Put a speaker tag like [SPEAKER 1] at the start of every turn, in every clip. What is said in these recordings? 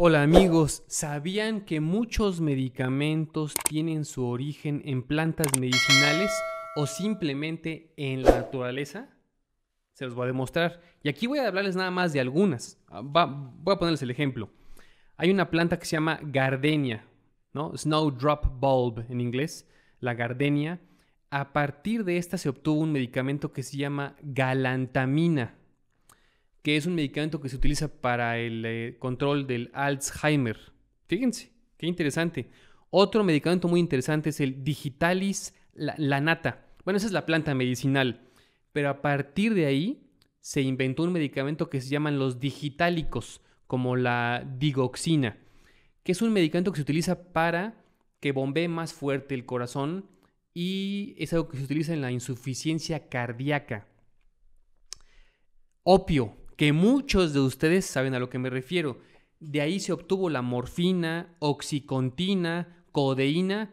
[SPEAKER 1] Hola amigos, ¿sabían que muchos medicamentos tienen su origen en plantas medicinales o simplemente en la naturaleza? Se los voy a demostrar. Y aquí voy a hablarles nada más de algunas. Ah, voy a ponerles el ejemplo. Hay una planta que se llama gardenia, ¿no? Snowdrop bulb en inglés, la gardenia. A partir de esta se obtuvo un medicamento que se llama galantamina que es un medicamento que se utiliza para el eh, control del Alzheimer. Fíjense, qué interesante. Otro medicamento muy interesante es el Digitalis lanata. Bueno, esa es la planta medicinal, pero a partir de ahí se inventó un medicamento que se llaman los digitálicos, como la digoxina, que es un medicamento que se utiliza para que bombee más fuerte el corazón y es algo que se utiliza en la insuficiencia cardíaca. Opio, que muchos de ustedes saben a lo que me refiero. De ahí se obtuvo la morfina, oxicontina, codeína,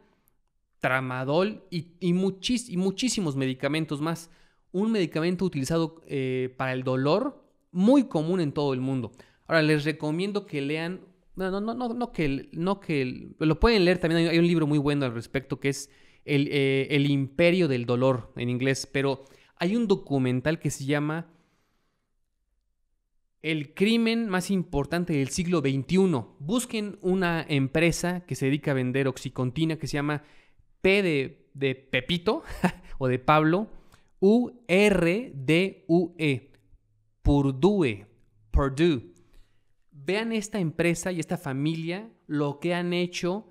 [SPEAKER 1] tramadol y, muchísimos medicamentos más. Un medicamento utilizado eh, para el dolor muy común en todo el mundo. Ahora, les recomiendo que lean, no, no, no, no, que, no que, lo pueden leer también, hay, un libro muy bueno al respecto que es eh, el Imperio del Dolor en inglés, pero hay un documental que se llama el crimen más importante del siglo XXI. Busquen una empresa que se dedica a vender oxicontina que se llama P de, Pepito o de Pablo, U R D U E, Purdue, Purdue. Vean esta empresa y esta familia lo que han hecho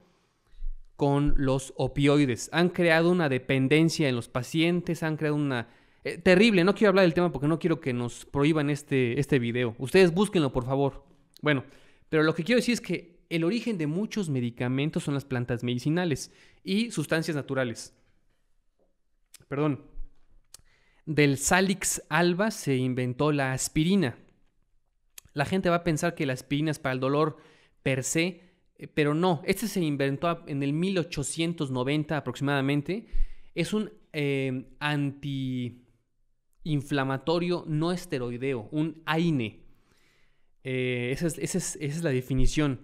[SPEAKER 1] con los opioides. Han creado una dependencia en los pacientes, han creado una eh, terrible, no quiero hablar del tema porque no quiero que nos prohíban este, este video. Ustedes búsquenlo, por favor. Bueno, pero lo que quiero decir es que el origen de muchos medicamentos son las plantas medicinales y sustancias naturales. Perdón. Del Salix alba se inventó la aspirina. La gente va a pensar que la aspirina es para el dolor per se, eh, pero no. Este se inventó en el 1890 aproximadamente. Es un eh, anti inflamatorio no esteroideo, un AINE. Eh, esa, es, la definición.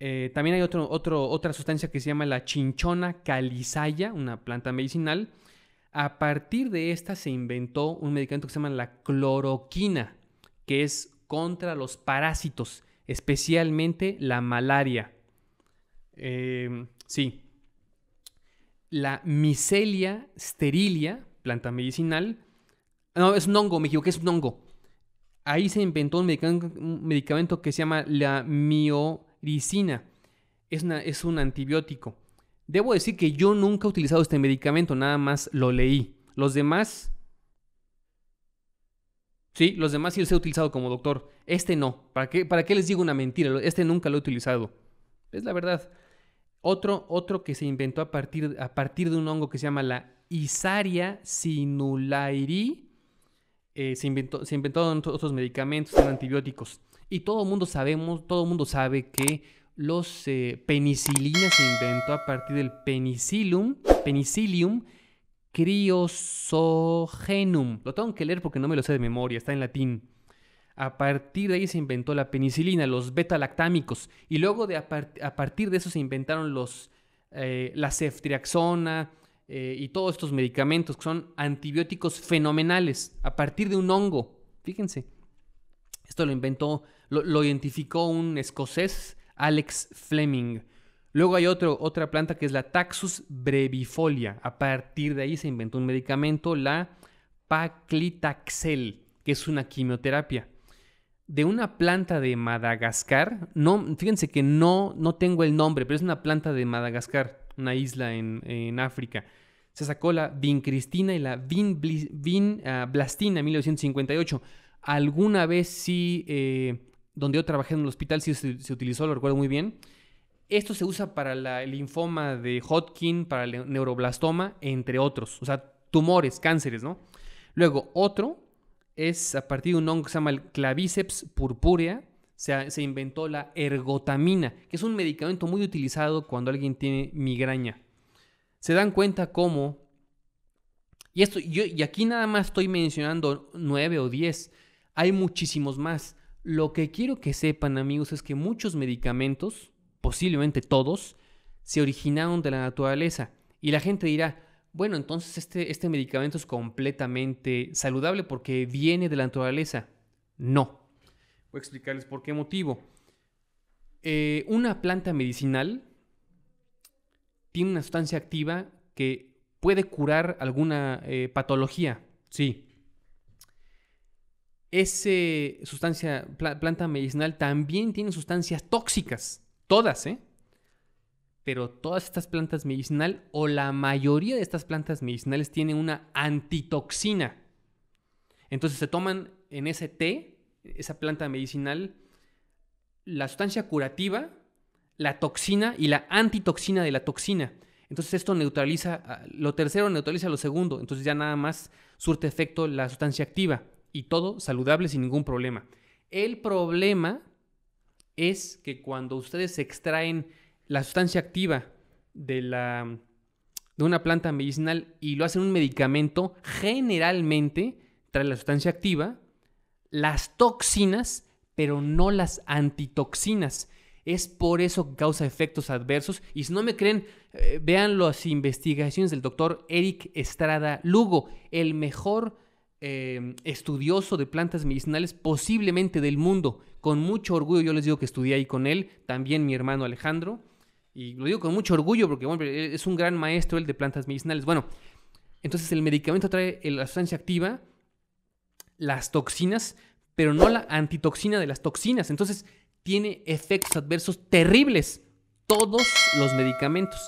[SPEAKER 1] Eh, también hay otra sustancia que se llama la chinchona calizaya, una planta medicinal. A partir de esta se inventó un medicamento que se llama la cloroquina, que es contra los parásitos, especialmente la malaria. Eh, sí. La micelia sterilia, planta medicinal, no, es un hongo, me equivoqué, es un hongo. Ahí se inventó un medicamento, que se llama la mioricina. Es, es un antibiótico. Debo decir que yo nunca he utilizado este medicamento, nada más lo leí. Los demás. Sí, los demás sí los he utilizado como doctor. Este no. ¿Para qué, ¿Para qué les digo una mentira? Este nunca lo he utilizado. Es la verdad. Otro, otro que se inventó a partir, a partir de un hongo que se llama la Isaria sinulairi eh, se, inventó, se inventaron otros medicamentos, antibióticos. Y todo el mundo sabemos, todo el mundo sabe que los penicilinas eh, penicilina se inventó a partir del penicillium, penicillium criosogenum. Lo tengo que leer porque no me lo sé de memoria, está en latín. A partir de ahí se inventó la penicilina, los beta-lactámicos. Y luego de a, a, partir de eso se inventaron los, eh, la ceftriaxona, eh, y todos estos medicamentos, que son antibióticos fenomenales, a partir de un hongo. Fíjense, esto lo inventó, lo, identificó un escocés, Alex Fleming. Luego hay otra planta que es la Taxus brevifolia. A partir de ahí se inventó un medicamento, la Paclitaxel, que es una quimioterapia. De una planta de Madagascar, no, fíjense que no, no tengo el nombre, pero es una planta de Madagascar una isla en, África. Se sacó la vincristina y la vinblastina ah, en 1958. Alguna vez sí, eh, donde yo trabajé en el hospital, sí se, utilizó, lo recuerdo muy bien. Esto se usa para la, el linfoma de Hodgkin, para el neuroblastoma, entre otros. O sea, tumores, cánceres, ¿no? Luego, otro es a partir de un hongo que se llama el claviceps purpurea se, inventó la ergotamina, que es un medicamento muy utilizado cuando alguien tiene migraña. Se dan cuenta cómo y, esto, y aquí nada más estoy mencionando nueve o diez. Hay muchísimos más. Lo que quiero que sepan, amigos, es que muchos medicamentos, posiblemente todos, se originaron de la naturaleza. Y la gente dirá, bueno, entonces este, este medicamento es completamente saludable porque viene de la naturaleza. No. Voy a explicarles por qué motivo. Eh, una planta medicinal tiene una sustancia activa que puede curar alguna eh, patología. Sí. Esa sustancia, planta medicinal también tiene sustancias tóxicas. Todas, ¿eh? Pero todas estas plantas medicinales o la mayoría de estas plantas medicinales tienen una antitoxina. Entonces se toman en ese té esa planta medicinal, la sustancia curativa, la toxina y la antitoxina de la toxina. Entonces esto neutraliza, ah, lo tercero neutraliza lo segundo, entonces ya nada más surte efecto la sustancia activa y todo saludable sin ningún problema. El problema es que cuando ustedes extraen la sustancia activa de, la, de una planta medicinal y lo hacen un medicamento, generalmente trae la sustancia activa, las toxinas, pero no las antitoxinas. Es por eso que causa efectos adversos. Y si no me creen, eh, vean las investigaciones del doctor Eric Estrada Lugo, el mejor em, estudioso de plantas medicinales posiblemente del mundo. Con mucho orgullo yo les digo que estudié ahí con él, también mi hermano Alejandro. Y lo digo con mucho orgullo porque es un gran maestro el de plantas medicinales. Bueno, entonces el medicamento trae la sustancia activa, las toxinas, pero no la antitoxina de las toxinas. Entonces tiene efectos adversos terribles todos los medicamentos.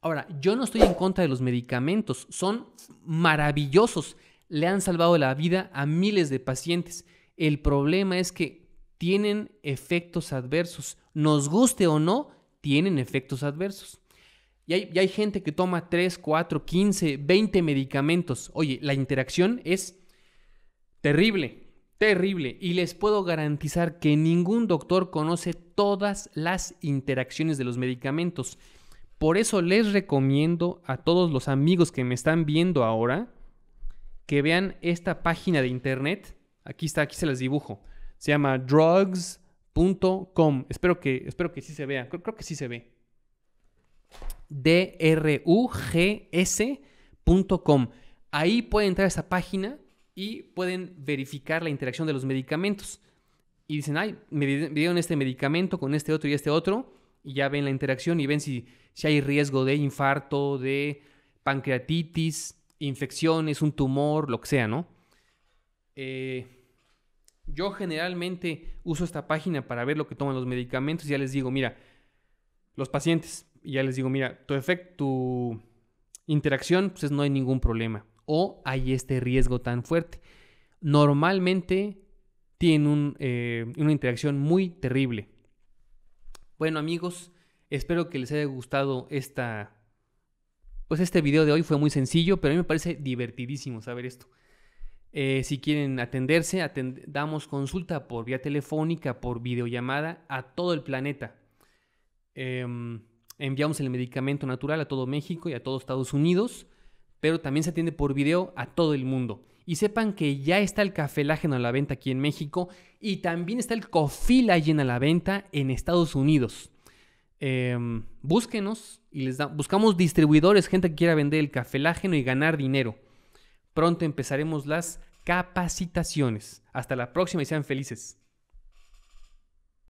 [SPEAKER 1] Ahora, yo no estoy en contra de los medicamentos, son maravillosos, le han salvado la vida a miles de pacientes. El problema es que tienen efectos adversos, nos guste o no, tienen efectos adversos. Y hay, gente que toma 3, 4, 15, 20 medicamentos. Oye, la interacción es Terrible, terrible. Y les puedo garantizar que ningún doctor conoce todas las interacciones de los medicamentos. Por eso les recomiendo a todos los amigos que me están viendo ahora que vean esta página de internet. Aquí está, aquí se las dibujo. Se llama drugs.com. Espero que, espero que sí se vea. Creo, que sí se ve. D-R-U-G-S.com. Ahí pueden entrar esa página y pueden verificar la interacción de los medicamentos. Y dicen, ay, me dieron este medicamento con este otro y este otro, y ya ven la interacción y ven si, si hay riesgo de infarto, de pancreatitis, infecciones, un tumor, lo que sea, ¿no? Eh, yo generalmente uso esta página para ver lo que toman los medicamentos y ya les digo, mira, los pacientes, y ya les digo, mira, tu efecto, tu interacción, pues no hay ningún problema o hay este riesgo tan fuerte. Normalmente tiene eh, una interacción muy terrible. Bueno amigos, espero que les haya gustado esta... Pues este video de hoy fue muy sencillo, pero a mí me parece divertidísimo saber esto. Eh, si quieren atenderse, damos consulta por vía telefónica, por videollamada a todo el planeta. Em, enviamos el medicamento natural a todo México y a todos Estados Unidos pero también se atiende por video a todo el mundo. Y sepan que ya está el cafelágeno a la venta aquí en México y también está el cofilagen a la venta en Estados Unidos. Em, búsquenos y les buscamos distribuidores, gente que quiera vender el cafelágeno y ganar dinero. Pronto empezaremos las capacitaciones. Hasta la próxima y sean felices.